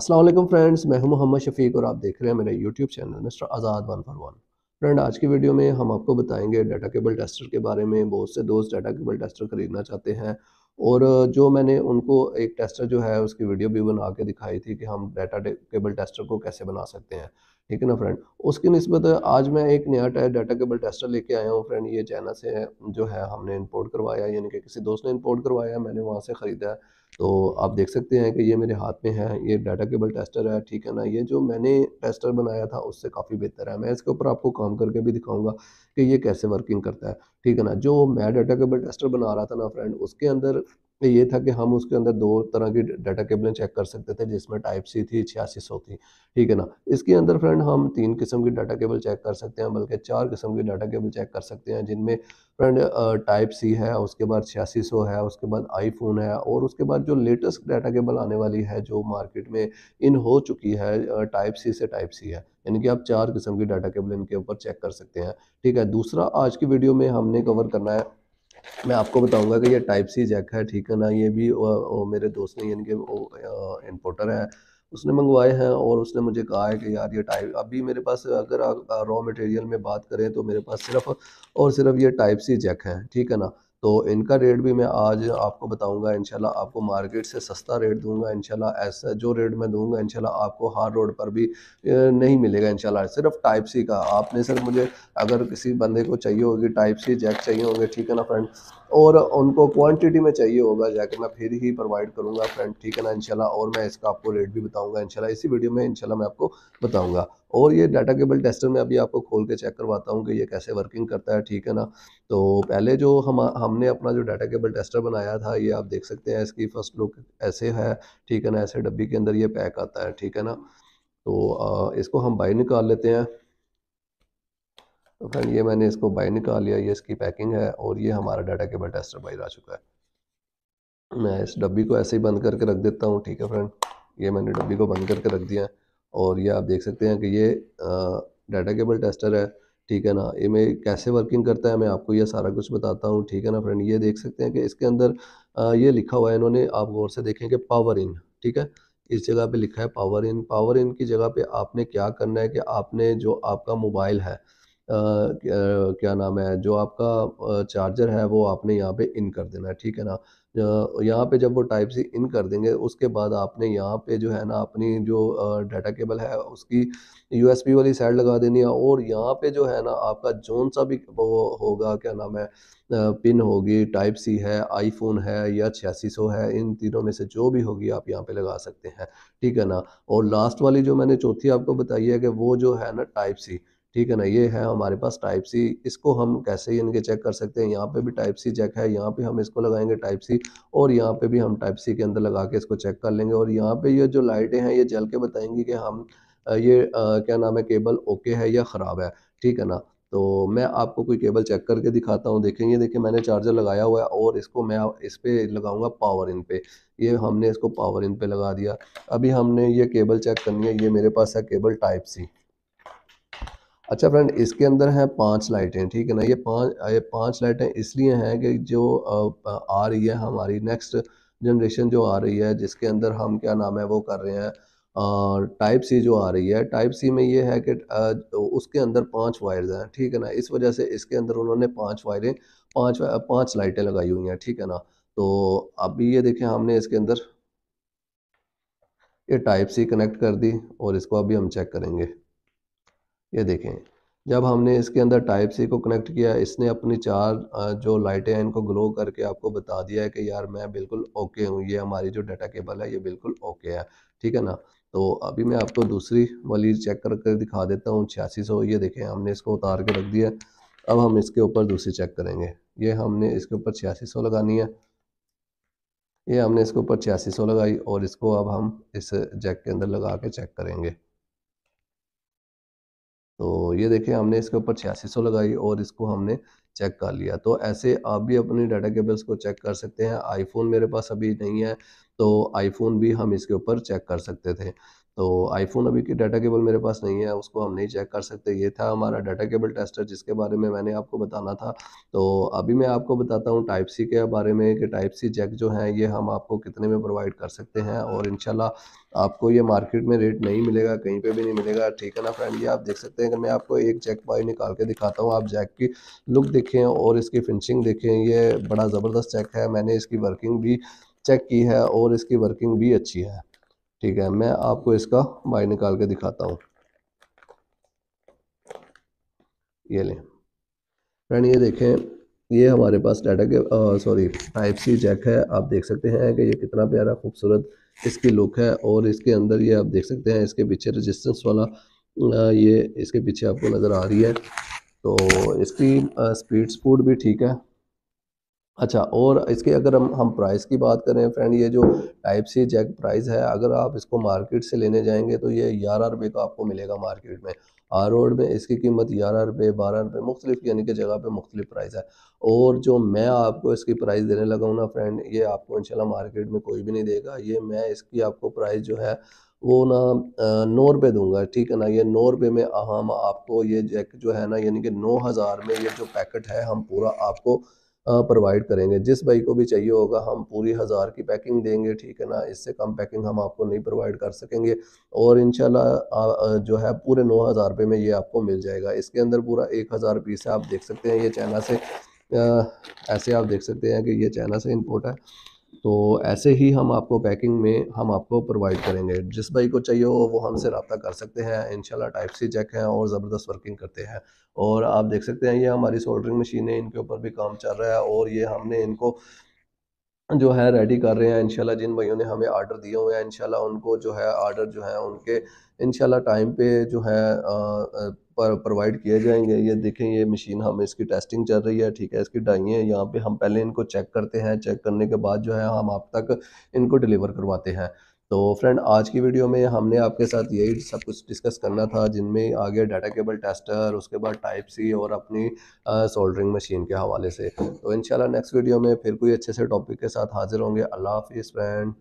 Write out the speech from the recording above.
Aslam friends मैं हूं मोहम्मद शफीक और आप देख रहे हैं मेरा YouTube channel mister Azad one for one friend आज की वीडियो में हम आपको बताएंगे डाटा केबल टेस्टर के बारे में बहुत से दोस्त डाटा केबल टेस्टर खरीदना चाहते हैं और जो मैंने उनको एक टेस्टर जो है उसकी वीडियो भी बना के दिखाई थी कि हम डाटा केबल टेस्टर को कैसे बना सकते हैं ठीक है ना फ्रेंड उसकी नस्बत आज मैं एक नया डाटा केबल टेस्टर लेके आया हूँ फ्रेंड ये चाइना से जो है हमने इम्पोर्ट करवाया यानी कि किसी दोस्त ने इम्पोर्ट करवाया मैंने वहाँ से ख़रीदा है तो आप देख सकते हैं कि ये मेरे हाथ में है ये डाटा केबल टेस्टर है ठीक है ना ये जो मैंने टेस्टर बनाया था उससे काफ़ी बेहतर है मैं इसके ऊपर आपको काम करके भी दिखाऊंगा कि ये कैसे वर्किंग करता है ठीक है ना जो मैं डाटा केबल टेस्टर बना रहा था ना फ्रेंड उसके अंदर ये था कि हम उसके अंदर दो तरह की डाटा केबलें चेक कर सकते थे जिसमें टाइप सी थी छियासी सौ थी ठीक है ना इसके अंदर फ्रेंड हम तीन किस्म की डाटा केबल चेक कर सकते हैं बल्कि चार किस्म की डाटा केबल चेक कर सकते हैं जिनमें फ्रेंड टाइप सी है उसके बाद छियासी सौ है उसके बाद आईफोन है और उसके बाद जो लेटेस्ट डाटा केबल आने वाली है जो मार्केट में इन हो चुकी है टाइप सी से टाइप सी है यानी कि आप चार किस्म की डाटा केबल इनके ऊपर चेक कर सकते हैं ठीक है दूसरा आज की वीडियो में हमने कवर करना है मैं आपको बताऊंगा कि ये टाइप सी जैक है ठीक है ना ये भी ओ, ओ, मेरे दोस्त ने यानी कि इम्पोर्टर है उसने मंगवाए हैं और उसने मुझे कहा है कि यार ये टाइप अभी मेरे पास अगर रॉ मटेरियल में बात करें तो मेरे पास सिर्फ और सिर्फ ये टाइप सी जैक है ठीक है ना तो इनका रेट भी मैं आज आपको बताऊंगा इनशाला आपको मार्केट से सस्ता रेट दूंगा इनशाला ऐसा जो रेट मैं दूंगा इनशाला आपको हार रोड पर भी नहीं मिलेगा इनशाला सिर्फ टाइप सी का आपने सर मुझे अगर किसी बंदे को चाहिए होगी टाइप सी जैक चाहिए होंगे ठीक है ना फ्रेंड और उनको क्वान्टिटी में चाहिए होगा जैक मैं फिर ही प्रोवाइड करूँगा फ्रेंड ठीक है ना इनशाला और मैं इसका आपको रेट भी बताऊँगा इनशाला इसी वीडियो में इनशाला मैं आपको बताऊँगा और ये डाटा केबल टेस्टर में अभी आपको खोल के चेक करवाता हूँ कि ये कैसे वर्किंग करता है ठीक है ना तो पहले जो हम हमने अपना जो डाटा केबल टेस्टर बनाया था ये आप देख सकते हैं इसकी फर्स्ट लुक ऐसे है ठीक है ना ऐसे डब्बी के अंदर ये पैक आता है ठीक है ना तो आ, इसको हम बाई निकाल लेते हैं तो फ्रेंड ये मैंने इसको बाई निकाल लिया ये इसकी पैकिंग है और ये हमारा डाटा केबल टेस्टर बाहर आ चुका है मैं इस डब्बी को ऐसे ही बंद करके रख देता हूँ ठीक है फ्रेंड ये मैंने डब्बी को बंद करके रख दिया है और ये आप देख सकते हैं कि ये डाटा केबल टेस्टर है ठीक है ना ये मैं कैसे वर्किंग करता है मैं आपको ये सारा कुछ बताता हूँ ठीक है ना फ्रेंड ये देख सकते हैं कि इसके अंदर आ, ये लिखा हुआ है इन्होंने आप गौर से देखें कि पावर इन ठीक है इस जगह पे लिखा है पावर इन पावर इन की जगह पे आपने क्या करना है कि आपने जो आपका मोबाइल है क्या नाम है जो आपका चार्जर है वो आपने यहाँ पे इन कर देना है ठीक है ना यहाँ पे जब वो टाइप सी इन कर देंगे उसके बाद आपने यहाँ पे जो है ना अपनी जो डाटा केबल है उसकी यूएसबी वाली साइड लगा देनी है और यहाँ पे जो है ना आपका जोन सा भी वो होगा क्या नाम है पिन होगी टाइप सी है आईफोन है या छियासी सौ है इन तीनों में से जो भी होगी आप यहाँ पे लगा सकते हैं ठीक है ना और लास्ट वाली जो मैंने चौथी आपको बताई है कि वो जो है ना टाइप सी ठीक है ना ये है हमारे पास टाइप सी इसको हम कैसे इनके चेक कर सकते हैं यहाँ पे भी टाइप सी चेक है यहाँ पे हम इसको लगाएंगे टाइप सी और यहाँ पे भी हम टाइप सी के अंदर लगा के इसको चेक कर लेंगे और यहाँ पे ये जो लाइटें हैं ये जल के बताएंगी कि हम ये क्या नाम है केबल ओके है या ख़राब है ठीक है ना तो मैं आपको कोई केबल चेक करके दिखाता हूँ देखें ये देखिए मैंने चार्जर लगाया हुआ है और इसको मैं इस पर लगाऊंगा पावर इन पे ये हमने इसको पावर इन पे लगा दिया अभी हमने ये केबल चेक करनी है ये मेरे पास है केबल टाइप सी अच्छा फ्रेंड इसके अंदर हैं पांच लाइटें ठीक है ना ये पांच ये पांच लाइटें इसलिए हैं कि जो आ रही है हमारी नेक्स्ट जनरेशन जो आ रही है जिसके अंदर हम क्या नाम है वो कर रहे हैं टाइप सी जो आ रही है टाइप सी में ये है कि उसके अंदर पांच वायर्स हैं ठीक है ना इस वजह से इसके अंदर उन्होंने पांच वायरें पांच पांच लाइटें लगाई हुई हैं ठीक है ना तो अभी ये देखें हमने इसके अंदर ये टाइप सी कनेक्ट कर दी और इसको अभी हम चेक करेंगे ये देखें जब हमने इसके अंदर टाइप सी को कनेक्ट किया इसने अपनी चार जो लाइटें हैं इनको ग्लो करके आपको बता दिया है कि यार मैं बिल्कुल ओके हूँ ये हमारी जो डाटा केबल है ये बिल्कुल ओके है ठीक है ना तो अभी मैं आपको दूसरी वाली चेक करके दिखा देता हूँ छियासी सौ ये देखें हमने इसको उतार के रख दिया अब हम इसके ऊपर दूसरी चेक करेंगे ये हमने इसके ऊपर छियासी सौ लगानी है ये हमने इसके ऊपर छियासी सौ लगाई और इसको अब हम इस जैक के अंदर लगा के चेक करेंगे तो ये देखें हमने इसके ऊपर छियासी सौ लगाई और इसको हमने चेक कर लिया तो ऐसे आप भी अपनी डाटा केबल्स को चेक कर सकते हैं आईफोन मेरे पास अभी नहीं है तो आईफोन भी हम इसके ऊपर चेक कर सकते थे तो आईफोन अभी की डाटा केबल मेरे पास नहीं है उसको हम नहीं चेक कर सकते ये था हमारा डाटा केबल टेस्टर जिसके बारे में मैंने आपको बताना था तो अभी मैं आपको बताता हूँ टाइप सी के बारे में कि टाइप सी जैक जो है ये हम आपको कितने में प्रोवाइड कर सकते हैं और इनशाला आपको ये मार्केट में रेट नहीं मिलेगा कहीं पर भी नहीं मिलेगा ठीक है ना फ्रेंड ये आप देख सकते हैं कि मैं आपको एक जैक पाई निकाल के दिखाता हूँ आप जैक की लुक देखें और इसकी फिनिशिंग देखें ये बड़ा ज़बरदस्त चैक है मैंने इसकी वर्किंग भी चेक की है और इसकी वर्किंग भी अच्छी है ठीक है मैं आपको इसका बाई निकाल के दिखाता हूँ ये लें फ्रेंड ये देखें ये हमारे पास डाटा के सॉरी टाइप सी जैक है आप देख सकते हैं कि ये कितना प्यारा खूबसूरत इसकी लुक है और इसके अंदर ये आप देख सकते हैं इसके पीछे रजिस्टेंस वाला ये इसके पीछे आपको नज़र आ रही है तो इसकी स्पीड स्पूड भी ठीक है अच्छा और इसके अगर हम हम प्राइस की बात करें फ्रेंड ये जो टाइप सी जैक प्राइस है अगर आप इसको मार्केट से लेने जाएंगे तो ये ग्यारह रुपये का आपको मिलेगा मार्केट में आर रोड में इसकी कीमत ग्यारह रुपये बारह रुपये मुख्तलिफ यानी कि जगह पे मुख्तलिफ प्राइस है और जो मैं आपको इसकी प्राइस देने लगा हूँ ना फ्रेंड ये आपको इंशाल्लाह मार्केट में कोई भी नहीं देगा ये मैं इसकी आपको प्राइस जो है वो ना नौ रुपये दूंगा ठीक है ना ये नौ रुपये में हम आपको ये जैक जो है ना यानी कि नौ हज़ार में ये जो पैकेट है हम पूरा आपको प्रोवाइड करेंगे जिस भाई को भी चाहिए होगा हम पूरी हज़ार की पैकिंग देंगे ठीक है ना इससे कम पैकिंग हम आपको नहीं प्रोवाइड कर सकेंगे और इन जो है पूरे नौ हज़ार रुपये में ये आपको मिल जाएगा इसके अंदर पूरा एक हज़ार पीस है आप देख सकते हैं ये चाइना से आ, ऐसे आप देख सकते हैं कि ये चाइना से इम्पोर्ट है तो ऐसे ही हम आपको पैकिंग में हम आपको प्रोवाइड करेंगे जिस भाई को चाहिए हो वो हमसे रबता कर सकते हैं इन टाइप सी चेक हैं और ज़बरदस्त वर्किंग करते हैं और आप देख सकते हैं ये हमारी सोल्डरिंग मशीन है इनके ऊपर भी काम चल रहा है और ये हमने इनको जो है रेडी कर रहे हैं इनशाला जिन भाइयों ने हमें आर्डर दिए हुए हैं इनशाला उनको जो है आर्डर जो है उनके इनशाला टाइम पे जो है पर प्रोवाइड किए जाएंगे ये देखें ये मशीन हम इसकी टेस्टिंग चल रही है ठीक है इसकी है यहाँ पे हम पहले इनको चेक करते हैं चेक करने के बाद जो है हम आप तक इनको डिलीवर करवाते हैं तो फ्रेंड आज की वीडियो में हमने आपके साथ यही सब कुछ डिस्कस करना था जिनमें आ गया डाटा केबल टेस्टर उसके बाद टाइप सी और अपनी सोल्डरिंग मशीन के हवाले से तो इंशाल्लाह नेक्स्ट वीडियो में फिर कोई अच्छे से टॉपिक के साथ हाजिर होंगे अल्लाह हाफिज़ फ्रेंड